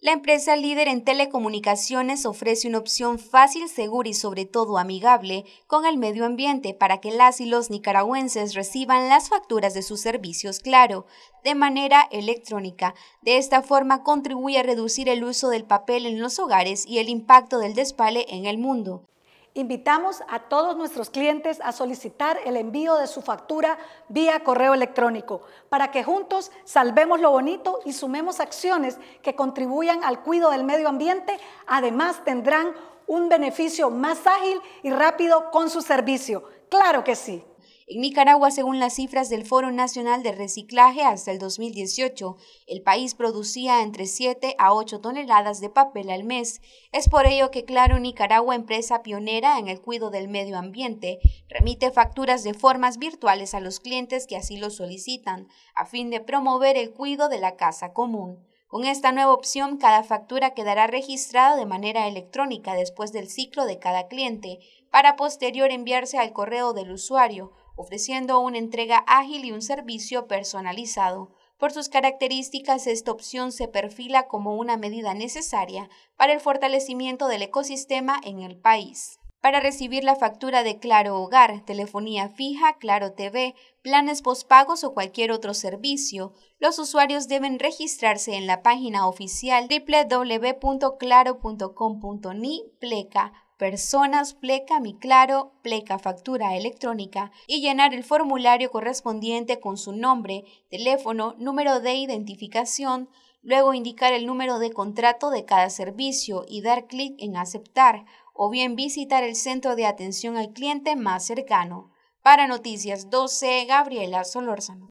La empresa líder en telecomunicaciones ofrece una opción fácil, segura y sobre todo amigable con el medio ambiente para que las y los nicaragüenses reciban las facturas de sus servicios, claro, de manera electrónica. De esta forma contribuye a reducir el uso del papel en los hogares y el impacto del despale en el mundo. Invitamos a todos nuestros clientes a solicitar el envío de su factura vía correo electrónico para que juntos salvemos lo bonito y sumemos acciones que contribuyan al cuidado del medio ambiente. Además, tendrán un beneficio más ágil y rápido con su servicio. Claro que sí. En Nicaragua, según las cifras del Foro Nacional de Reciclaje, hasta el 2018, el país producía entre 7 a 8 toneladas de papel al mes. Es por ello que Claro Nicaragua, empresa pionera en el cuidado del medio ambiente, remite facturas de formas virtuales a los clientes que así lo solicitan, a fin de promover el cuidado de la casa común. Con esta nueva opción, cada factura quedará registrada de manera electrónica después del ciclo de cada cliente, para posterior enviarse al correo del usuario ofreciendo una entrega ágil y un servicio personalizado. Por sus características, esta opción se perfila como una medida necesaria para el fortalecimiento del ecosistema en el país. Para recibir la factura de Claro Hogar, telefonía fija, Claro TV, planes pospagos o cualquier otro servicio, los usuarios deben registrarse en la página oficial www.claro.com.ni personas pleca mi claro pleca factura electrónica y llenar el formulario correspondiente con su nombre, teléfono, número de identificación, luego indicar el número de contrato de cada servicio y dar clic en aceptar o bien visitar el centro de atención al cliente más cercano. Para Noticias 12, Gabriela Solórzano.